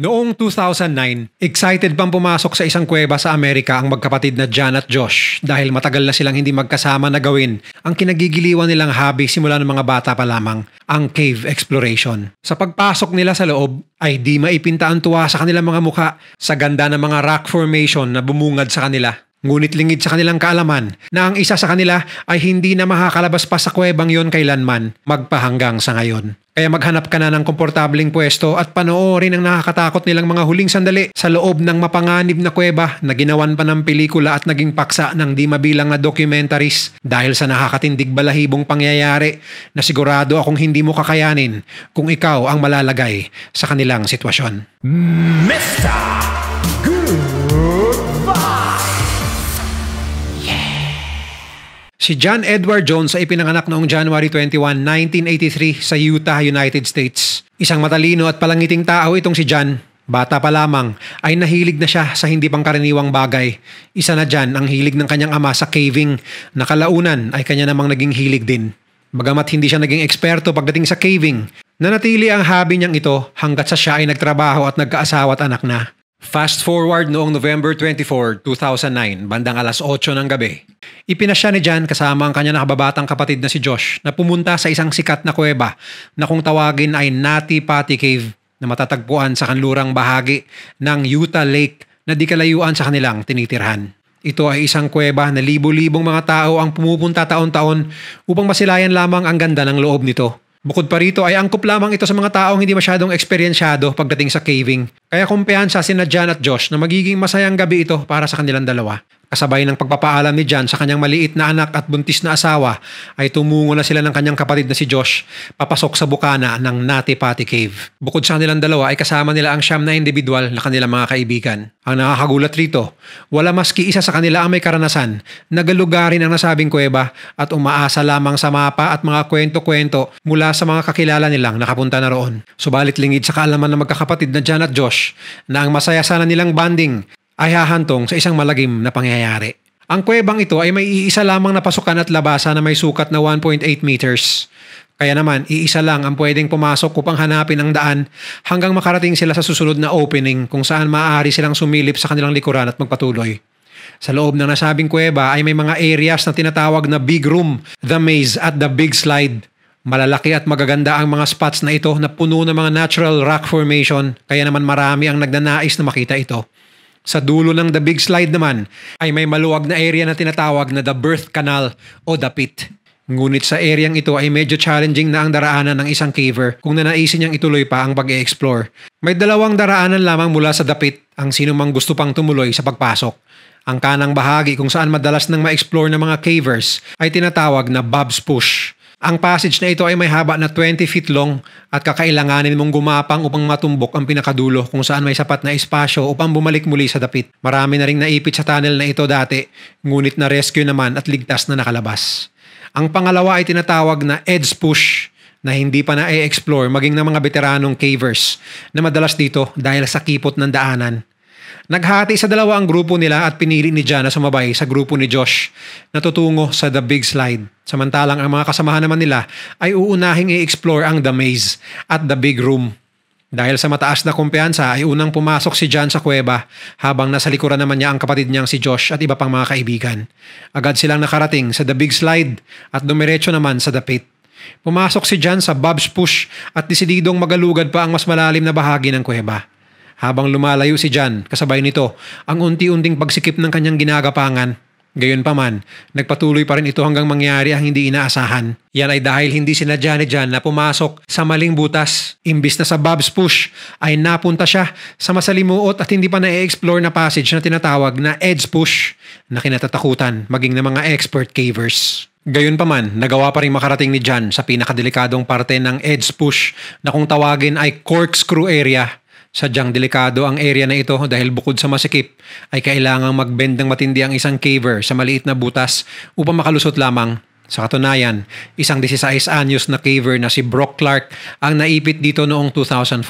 Noong 2009, excited pang pumasok sa isang kuweba sa Amerika ang magkapatid na Jan at Josh dahil matagal na silang hindi magkasama na gawin ang kinagigiliwan nilang hobby simula ng mga bata pa lamang, ang cave exploration. Sa pagpasok nila sa loob ay di maipinta ang tuwa sa kanilang mga mukha sa ganda ng mga rock formation na bumungad sa kanila. Ngunit lingid sa kanilang kaalaman na ang isa sa kanila ay hindi na makakalabas pa sa kuwebang yon kailanman magpahanggang sa ngayon. Kaya maghanap ka na ng komportabling pwesto at panoorin ang nakakatakot nilang mga huling sandali sa loob ng mapanganib na kweba na ginawan pa ng pelikula at naging paksa ng di mabilang na documentaries dahil sa nakakatindig balahibong pangyayari na sigurado akong hindi mo kakayanin kung ikaw ang malalagay sa kanilang sitwasyon. Mr. Good! Si John Edward Jones ay ipinanganak noong January 21, 1983 sa Utah, United States. Isang matalino at palangiting tao itong si John. Bata pa lamang ay nahilig na siya sa hindi pangkaraniwang bagay. Isa na dyan ang hilig ng kanyang ama sa caving na kalaunan ay kanya namang naging hilig din. Bagamat hindi siya naging eksperto pagdating sa caving, nanatili ang hobby niyang ito hanggat sa siya ay nagtrabaho at nagkaasawa at anak na. Fast forward noong November 24, 2009, bandang alas 8 ng gabi, ipinasya ni Jan kasama ang kanyang nakababatang kapatid na si Josh na pumunta sa isang sikat na kuweba na kung tawagin ay Nati Pati Cave na matatagpuan sa kanlurang bahagi ng Utah Lake na di kalayuan sa kanilang tinitirhan. Ito ay isang kuweba na libo-libong mga tao ang pumupunta taon-taon upang masilayan lamang ang ganda ng loob nito Bukod pa rito ay angkop lamang ito sa mga taong hindi masyadong eksperyensyado pagdating sa caving. Kaya kumpiyansa si na at Josh na magiging masayang gabi ito para sa kanilang dalawa. Kasabay ng pagpapaalam ni Jan sa kanyang maliit na anak at buntis na asawa ay tumungo na sila ng kanyang kapatid na si Josh papasok sa bukana ng Nati Pati Cave. Bukod sa kanilang dalawa ay kasama nila ang siyam na individual na kanilang mga kaibigan. Ang nakakagulat rito, wala maski isa sa kanila ang may karanasan, nagalugarin ang nasabing kuweba at umaasa lamang sa mapa at mga kwento-kwento mula sa mga kakilala nilang nakapunta na roon. Subalit lingid sa kaalaman ng magkakapatid na Jan at Josh na ang masaya sana nilang banding ay hahantong sa isang malagim na pangyayari. Ang kuwebang ito ay may iisa lamang na pasukan at labasan na may sukat na 1.8 meters. Kaya naman, iisa lang ang pwedeng pumasok upang hanapin ang daan hanggang makarating sila sa susunod na opening kung saan maaari silang sumilip sa kanilang likuran at magpatuloy. Sa loob ng nasabing kuweba ay may mga areas na tinatawag na Big Room, The Maze at The Big Slide. Malalaki at magaganda ang mga spots na ito na puno ng mga natural rock formation kaya naman marami ang nagnanais na makita ito. Sa dulo ng The Big Slide naman ay may maluwag na area na tinatawag na The Birth Canal o The Pit. Ngunit sa areang ito ay medyo challenging na ang daraanan ng isang caver kung nanaisin niyang ituloy pa ang pag explore May dalawang daraanan lamang mula sa dapit ang sinumang gusto pang tumuloy sa pagpasok. Ang kanang bahagi kung saan madalas nang ma-explore ng mga cavers ay tinatawag na Bob's Push ang passage na ito ay may haba na 20 feet long at kakailanganin mong gumapang upang matumbok ang pinakadulo kung saan may sapat na espasyo upang bumalik muli sa dapit. Marami na ring naipit sa tunnel na ito dati, ngunit na rescue naman at ligtas na nakalabas. Ang pangalawa ay tinatawag na edge push na hindi pa na-explore maging ng mga veteranong cavers na madalas dito dahil sa kipot ng daanan. Naghati sa dalawa ang grupo nila at pinili ni Jan sumabay sa grupo ni Josh na tutungo sa The Big Slide. Samantalang ang mga kasamahan naman nila ay uunahing i-explore ang The Maze at The Big Room. Dahil sa mataas na kumpiyansa ay unang pumasok si John sa kuweba habang nasa likuran naman niya ang kapatid niyang si Josh at iba pang mga kaibigan. Agad silang nakarating sa The Big Slide at dumiretso naman sa The Pit. Pumasok si John sa Bob's Push at desididong magalugad pa ang mas malalim na bahagi ng kuweba. Habang lumalayo si John, kasabay nito ang unti-unting pagsikip ng kanyang ginagapangan. Gayon pa man, nagpatuloy pa rin ito hanggang mangyari ang hindi inaasahan. Yan ay dahil hindi sinadya ni John na pumasok sa maling butas. Imbis na sa Bob's push, ay napunta siya sa masalimuot at hindi pa na-explore na passage na tinatawag na Ed's push na kinatatakutan maging ng mga expert cavers. Gayon Gayunpaman, nagawa pa rin makarating ni John sa pinakadelikadong parte ng Ed's push na kung tawagin ay corkscrew area Sadyang delikado ang area na ito dahil bukod sa masikip ay kailangang magbend ng matindi ang isang caver sa maliit na butas upang makalusot lamang. Sa katunayan, isang 16 anyos na caver na si Brock Clark ang naipit dito noong 2004.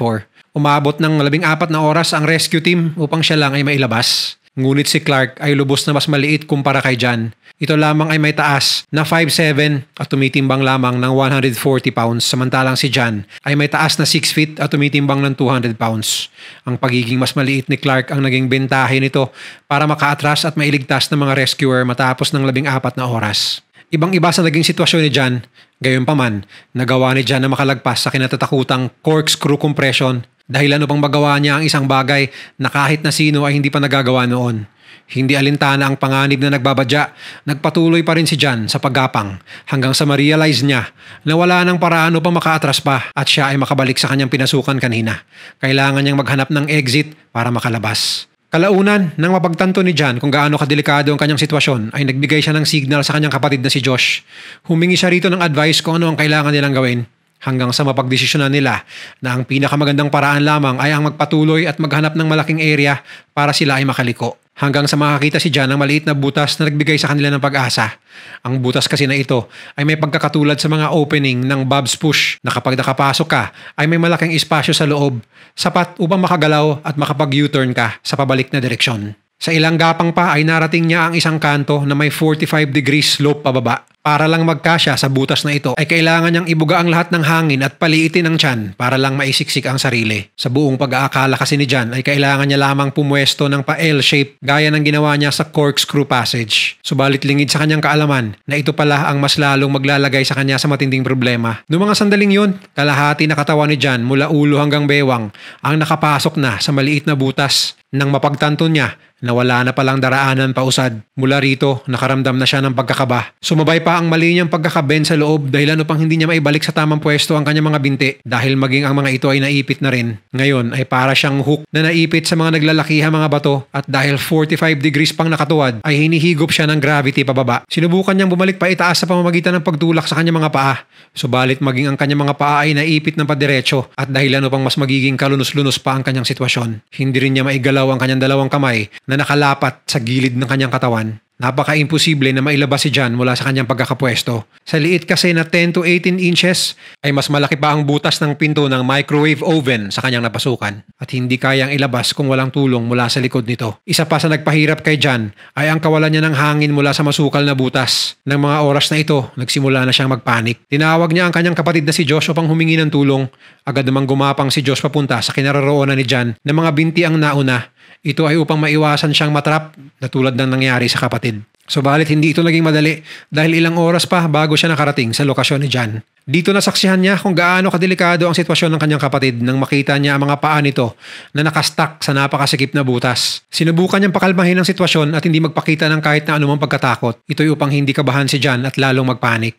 Umabot ng 14 na oras ang rescue team upang siya lang ay mailabas. Ngunit si Clark ay lubos na mas maliit kumpara kay John. Ito lamang ay may taas na 5'7 at tumitimbang lamang ng 140 pounds samantalang si John ay may taas na 6 feet at tumitimbang ng 200 pounds. Ang pagiging mas maliit ni Clark ang naging bentahe nito para makaatras at mailigtas ng mga rescuer matapos ng labing apat na oras. Ibang-iba sa naging sitwasyon ni John, gayon paman, nagawa ni John na makalagpas sa kinatatakutang corkscrew compression dahil ano pang magawa niya ang isang bagay na kahit na sino ay hindi pa nagagawa noon. Hindi alintana ang panganib na nagbabadya, nagpatuloy pa rin si John sa paggapang hanggang sa ma-realize niya na wala nang paraan upang makaatras pa at siya ay makabalik sa kanyang pinasukan kanina. Kailangan niyang maghanap ng exit para makalabas. Kalaunan nang mapagtanto ni John kung gaano kadelikado ang kanyang sitwasyon ay nagbigay siya ng signal sa kanyang kapatid na si Josh. Humingi siya rito ng advice kung ano ang kailangan nilang gawin hanggang sa mapagdesisyonan nila na ang pinakamagandang paraan lamang ay ang magpatuloy at maghanap ng malaking area para sila ay makaliko hanggang sa makakita si John ng maliit na butas na nagbigay sa kanila ng pag-asa. Ang butas kasi na ito ay may pagkakatulad sa mga opening ng Bob's Push na kapag nakapasok ka ay may malaking espasyo sa loob, sapat upang makagalaw at makapag-U-turn ka sa pabalik na direksyon. Sa ilang gapang pa ay narating niya ang isang kanto na may 45 degrees slope pababa. Para lang magkasya sa butas na ito ay kailangan niyang ibuga ang lahat ng hangin at paliitin ang tiyan para lang maisiksik ang sarili. Sa buong pag-aakala kasi ni Jan ay kailangan niya lamang pumwesto ng pa-L shape gaya ng ginawa niya sa corkscrew passage. Subalit lingid sa kanyang kaalaman na ito pala ang mas lalong maglalagay sa kanya sa matinding problema. Noong mga sandaling yun, kalahati na katawan ni Jan mula ulo hanggang bewang ang nakapasok na sa maliit na butas. Nang mapagtanto niya Nawala na palang daraanan pa usad. Mula rito, nakaramdam na siya ng pagkakaba. Sumabay pa ang mali niyang pagkakaben sa loob dahil ano pang hindi niya maibalik sa tamang pwesto ang kanyang mga binti dahil maging ang mga ito ay naipit na rin. Ngayon ay para siyang hook na naipit sa mga naglalakiha mga bato at dahil 45 degrees pang nakatuwad ay hinihigop siya ng gravity pababa. Sinubukan niyang bumalik pa itaas sa pamamagitan ng pagtulak sa kanyang mga paa. Subalit maging ang kanyang mga paa ay naipit ng padiretso at dahil ano pang mas magiging kalunos-lunos pa ang kanyang sitwasyon. Hindi rin niya maigalaw ang kanyang dalawang kamay na nakalapat sa gilid ng kanyang katawan, napaka-imposible na mailabas si John mula sa kanyang pagkakapwesto. Sa liit kasi na 10 to 18 inches, ay mas malaki pa ang butas ng pinto ng microwave oven sa kanyang napasukan at hindi kayang ilabas kung walang tulong mula sa likod nito. Isa pa sa nagpahirap kay John ay ang kawalan niya ng hangin mula sa masukal na butas. Nang mga oras na ito, nagsimula na siyang magpanik. Tinawag niya ang kanyang kapatid na si Josh upang humingi ng tulong. Agad namang gumapang si Josh papunta sa kinaroroonan ni John na mga binti ang nauna ito ay upang maiwasan siyang matrap na tulad ng nangyari sa kapatid. Subalit hindi ito naging madali dahil ilang oras pa bago siya nakarating sa lokasyon ni John. Dito nasaksihan niya kung gaano kadelikado ang sitwasyon ng kanyang kapatid nang makita niya ang mga paa nito na nakastak sa napakasikip na butas. Sinubukan niyang pakalmahin ang sitwasyon at hindi magpakita ng kahit na anumang pagkatakot. Ito'y upang hindi kabahan si John at lalong magpanik.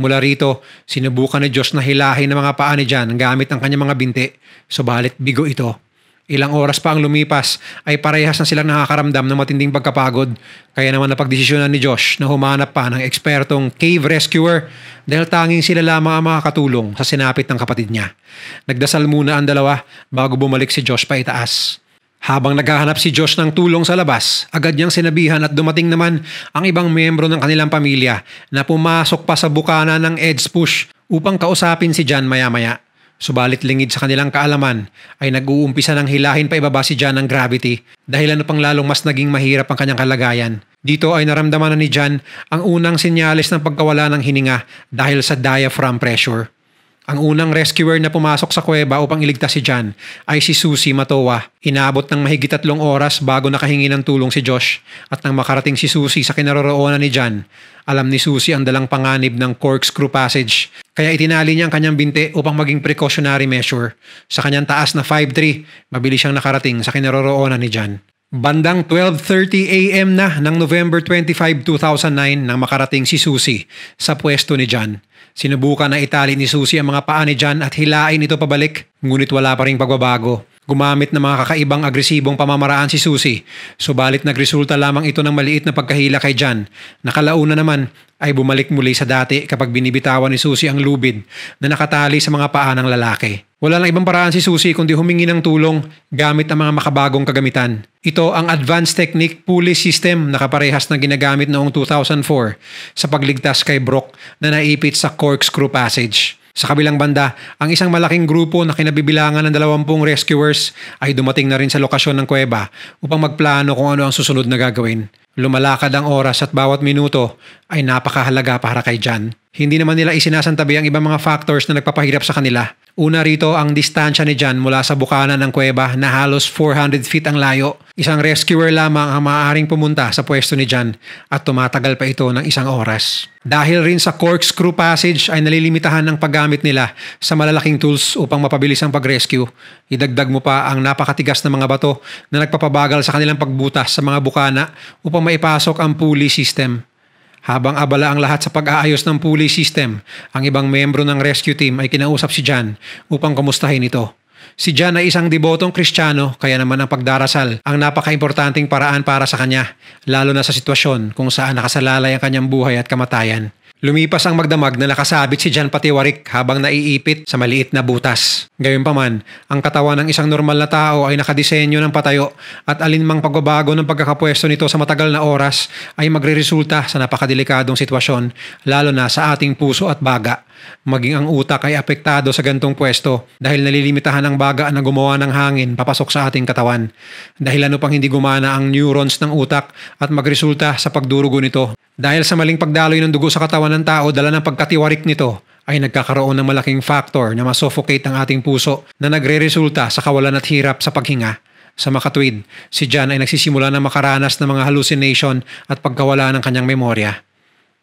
Mula rito, sinubukan ni Diyos na hilahin ang mga paa ni John gamit ang kanyang mga binti, subalit bigo ito. Ilang oras pa ang lumipas ay parehas na silang nakakaramdam ng matinding pagkapagod. Kaya naman napagdesisyonan ni Josh na humanap pa ng ekspertong cave rescuer dahil tanging sila lamang ang makakatulong sa sinapit ng kapatid niya. Nagdasal muna ang dalawa bago bumalik si Josh pa itaas. Habang naghahanap si Josh ng tulong sa labas, agad niyang sinabihan at dumating naman ang ibang miyembro ng kanilang pamilya na pumasok pa sa bukana ng Ed's Push upang kausapin si Jan maya-maya. Subalit lingid sa kanilang kaalaman ay nag-uumpisa ng hilahin pa ibaba si John ng gravity dahil ano pang lalong mas naging mahirap ang kanyang kalagayan. Dito ay naramdaman na ni John ang unang sinyalis ng pagkawala ng hininga dahil sa diaphragm pressure. Ang unang rescuer na pumasok sa kuweba upang iligtas si John ay si Susie Matowa. Inabot ng mahigit tatlong oras bago nakahingi ng tulong si Josh at nang makarating si Susie sa kinaroroonan ni John, alam ni Susie ang dalang panganib ng corkscrew passage kaya itinali niya ang kanyang binte upang maging precautionary measure. Sa kanyang taas na 5'3, mabilis siyang nakarating sa kinaroroonan ni John. Bandang 12.30 a.m. na ng November 25, 2009 nang makarating si Susie sa pwesto ni John. Sinubukan na itali ni Susie ang mga paa ni John at hilain ito pabalik, ngunit wala pa ring pagbabago. Gumamit ng mga kakaibang agresibong pamamaraan si Susie, subalit nagresulta lamang ito ng maliit na pagkahila kay John. Nakalauna naman ay bumalik muli sa dati kapag binibitawan ni Susie ang lubid na nakatali sa mga paa ng lalaki. Wala nang ibang paraan si Susi kundi humingi ng tulong gamit ang mga makabagong kagamitan. Ito ang advanced technique pulley system na kaparehas ng ginagamit noong 2004 sa pagligtas kay Brock na naipit sa corkscrew passage. Sa kabilang banda, ang isang malaking grupo na kinabibilangan ng 20 rescuers ay dumating na rin sa lokasyon ng kuweba upang magplano kung ano ang susunod na gagawin. Lumalakad ang oras at bawat minuto ay napakahalaga para kay John. Hindi naman nila isinasantabi ang ibang mga factors na nagpapahirap sa kanila. Una rito ang distansya ni John mula sa bukana ng kuweba na halos 400 feet ang layo Isang rescuer lamang ang maaaring pumunta sa pwesto ni John at tumatagal pa ito ng isang oras. Dahil rin sa corkscrew passage ay nalilimitahan ang paggamit nila sa malalaking tools upang mapabilis ang pag-rescue. Idagdag mo pa ang napakatigas na mga bato na nagpapabagal sa kanilang pagbutas sa mga bukana upang maipasok ang pulley system. Habang abala ang lahat sa pag-aayos ng pulley system, ang ibang membro ng rescue team ay kinausap si John upang kumustahin ito. Si John ay isang debotong kristyano kaya naman ang pagdarasal ang napakaimportanting paraan para sa kanya, lalo na sa sitwasyon kung saan nakasalalay ang kanyang buhay at kamatayan. Lumipas ang magdamag na nakasabit si Jan Patiwarik habang naiipit sa maliit na butas. Gayunpaman, ang katawan ng isang normal na tao ay nakadisenyo ng patayo at alinmang pagbabago ng pagkakapwesto nito sa matagal na oras ay magreresulta sa napakadelikadong sitwasyon lalo na sa ating puso at baga. Maging ang utak ay apektado sa gantong pwesto dahil nalilimitahan ang baga na gumawa ng hangin papasok sa ating katawan. Dahil ano pang hindi gumana ang neurons ng utak at magresulta sa pagdurugo nito dahil sa maling pagdaloy ng dugo sa katawan ng tao dala ng pagkatiwarik nito, ay nagkakaroon ng malaking factor na masuffocate ang ating puso na nagre-resulta sa kawalan at hirap sa paghinga. Sa makatwid, si John ay nagsisimula na makaranas ng mga hallucination at pagkawala ng kanyang memorya.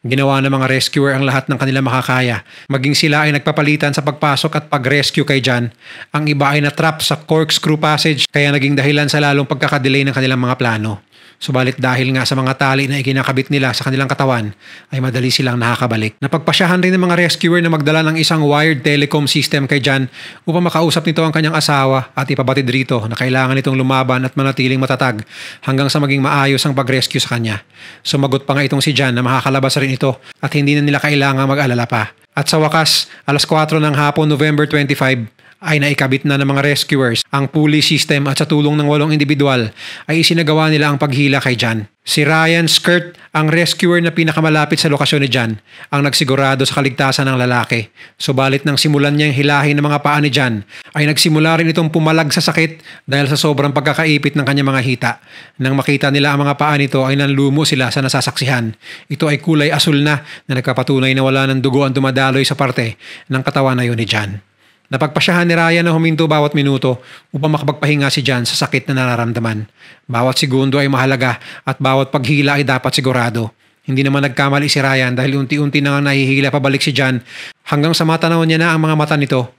Ginawa ng mga rescuer ang lahat ng kanila makakaya, maging sila ay nagpapalitan sa pagpasok at pag-rescue kay John. Ang iba ay natrap sa corkscrew passage kaya naging dahilan sa lalong pagkakadelay ng kanilang mga plano. Subalit dahil nga sa mga tali na ikinakabit nila sa kanilang katawan, ay madali silang nakakabalik. Napagpasyahan rin ng mga rescuer na magdala ng isang wired telecom system kay Jan upang makausap nito ang kanyang asawa at ipabatid rito na kailangan nitong lumaban at manatiling matatag hanggang sa maging maayos ang pag-rescue sa kanya. Sumagot pa nga itong si Jan na makakalabas rin ito at hindi na nila kailangan mag-alala pa. At sa wakas, alas 4 ng hapon November 25, ay naikabit na ng mga rescuers. Ang pulley system at sa tulong ng walong individual ay isinagawa nila ang paghila kay John. Si Ryan Skirt, ang rescuer na pinakamalapit sa lokasyon ni John, ang nagsigurado sa kaligtasan ng lalaki. Subalit nang simulan niyang hilahin ng mga paa ni John, ay nagsimula rin itong pumalag sa sakit dahil sa sobrang pagkakaipit ng kanyang mga hita. Nang makita nila ang mga paa nito ay nanlumo sila sa nasasaksihan. Ito ay kulay asul na na nagpapatunay na wala ng dugo ang dumadaloy sa parte ng katawan na yun ni John. Napagpasyahan ni Ryan na huminto bawat minuto upang makapagpahinga si John sa sakit na nararamdaman. Bawat segundo ay mahalaga at bawat paghila ay dapat sigurado. Hindi naman nagkamali si Ryan dahil unti-unti na nga nahihila pabalik si John hanggang sa matanaw niya na ang mga mata nito.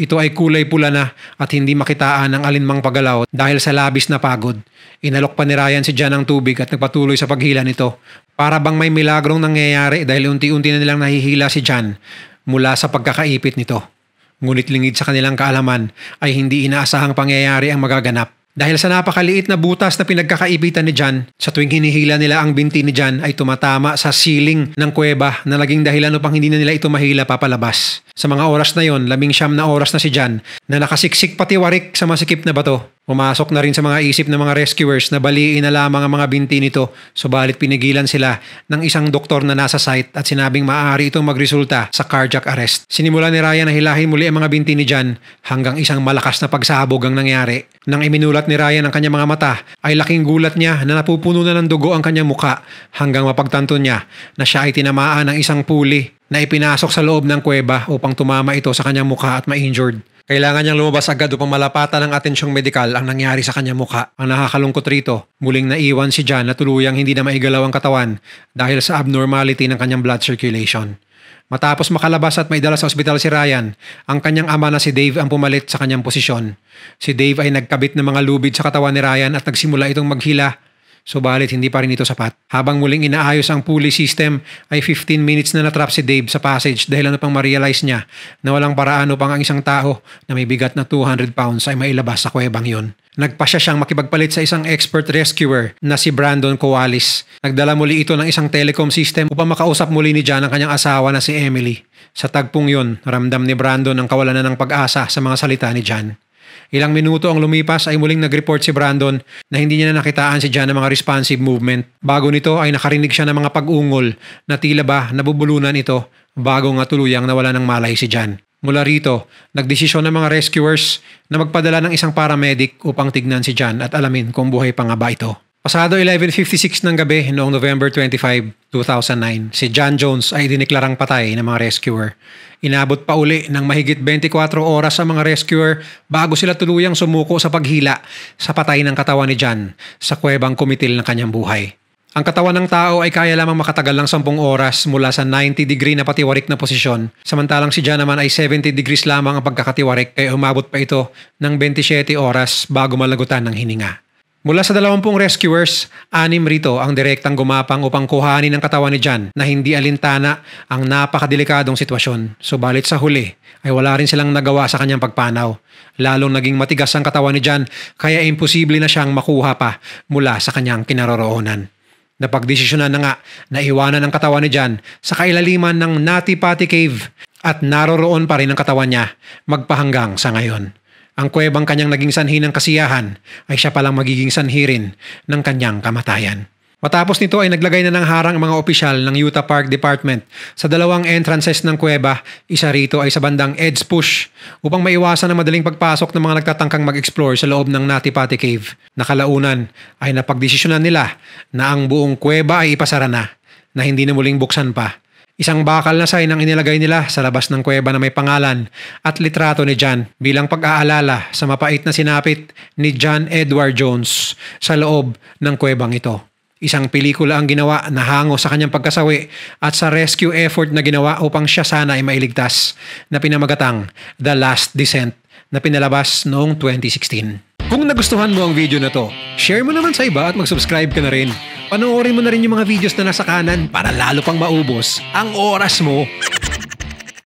Ito ay kulay pula na at hindi makitaan ang alinmang pagalaw dahil sa labis na pagod. Inalok pa ni Ryan si John ng tubig at nagpatuloy sa paghila nito. Para bang may milagrong nangyayari dahil unti-unti na nilang nahihila si John mula sa pagkakaipit nito. Ngunit lingid sa kanilang kaalaman ay hindi inaasahang pangyayari ang magaganap. Dahil sa napakaliit na butas na pinagkakaibitan ni Jan, sa tuwing hinihila nila ang binti ni Jan ay tumatama sa ceiling ng kuweba na naging dahilan upang hindi na nila ito mahila papalabas. Sa mga oras na yon, labing siyam na oras na si Jan na nakasiksik pati warik sa masikip na bato. Pumasok na rin sa mga isip ng mga rescuers na baliin na lamang ang mga binti nito subalit pinigilan sila ng isang doktor na nasa site at sinabing maaari itong magresulta sa cardiac arrest. Sinimula ni Ryan na hilahin muli ang mga binti ni Jan hanggang isang malakas na pagsabog ang nangyari. Nang iminulat ni Ryan ang kanyang mga mata ay laking gulat niya na napupuno na ng dugo ang kanyang muka hanggang mapagtanto niya na siya ay tinamaan ng isang puli na ipinasok sa loob ng kuweba upang tumama ito sa kanyang muka at ma-injured. Kailangan niyang lumabas agad upang malapatan ang atensyong medikal ang nangyari sa kanyang mukha. Ang nakakalungkot rito, muling naiwan si Jan na tuluyang hindi na maigalaw ang katawan dahil sa abnormality ng kanyang blood circulation. Matapos makalabas at maidala sa ospital si Ryan, ang kanyang ama na si Dave ang pumalit sa kanyang posisyon. Si Dave ay nagkabit ng mga lubid sa katawan ni Ryan at nagsimula itong maghila Subalit hindi pa rin ito sapat. Habang muling inaayos ang pulley system ay 15 minutes na natrap si Dave sa passage dahil ano pang ma-realize niya na walang paraano upang ang isang tao na may bigat na 200 pounds ay mailabas sa kuwebang yun. Nagpasya siyang makipagpalit sa isang expert rescuer na si Brandon Coalis. Nagdala muli ito ng isang telecom system upang makausap muli ni Jan ang kanyang asawa na si Emily. Sa tagpong yun, ramdam ni Brandon ang kawalan na ng pag-asa sa mga salita ni Jan. Ilang minuto ang lumipas ay muling nag-report si Brandon na hindi niya na nakitaan si John ng mga responsive movement. Bago nito ay nakarinig siya ng mga pag-ungol na tila ba nabubulunan ito bago nga tuluyang nawala ng malay si John. Mula rito, nagdesisyon ng mga rescuers na magpadala ng isang paramedic upang tignan si John at alamin kung buhay pa nga ba ito. Pasado 11.56 ng gabi noong November 25, 2009, si John Jones ay diniklarang patay ng mga rescuer. Inabot pa uli ng mahigit 24 oras ang mga rescuer bago sila tuluyang sumuko sa paghila sa patay ng katawan ni John sa kuwebang kumitil ng kanyang buhay. Ang katawan ng tao ay kaya lamang makatagal ng 10 oras mula sa 90 degree na patiwarik na posisyon, samantalang si John naman ay 70 degrees lamang ang pagkakatiwarik kaya umabot pa ito ng 27 oras bago malagutan ng hininga. Mula sa dalawampung rescuers, anim rito ang direktang gumapang upang kuhanin ang katawan ni John na hindi alintana ang napakadelikadong sitwasyon. Subalit sa huli ay wala rin silang nagawa sa kanyang pagpanaw. Lalong naging matigas ang katawan ni John kaya imposible na siyang makuha pa mula sa kanyang kinaroroonan. Napagdesisyonan na nga na iwanan ang katawan ni John sa kailaliman ng Nati Pati Cave at naroroon pa rin ang katawan niya magpahanggang sa ngayon. Ang kuwebang kanyang naging sanhi ng kasiyahan ay siya palang magiging sanhi rin ng kanyang kamatayan. Matapos nito ay naglagay na ng harang ang mga opisyal ng Utah Park Department sa dalawang entrances ng kuweba, isa rito ay sa bandang Ed's Push upang maiwasan ang madaling pagpasok ng mga nagtatangkang mag-explore sa loob ng Natipati Cave. Nakalaunan ay napagdesisyonan nila na ang buong kuweba ay ipasara na, na hindi na muling buksan pa Isang bakal na sign ang inilagay nila sa labas ng kuweba na may pangalan at litrato ni John bilang pag-aalala sa mapait na sinapit ni John Edward Jones sa loob ng kuwebang ito. Isang pelikula ang ginawa na hango sa kanyang pagkasawi at sa rescue effort na ginawa upang siya sana ay mailigtas na pinamagatang The Last Descent na pinalabas noong 2016. Kung nagustuhan mo ang video na to, share mo naman sa iba at mag-subscribe ka na rin. Panoorin mo na rin yung mga videos na nasa kanan para lalo pang maubos ang oras mo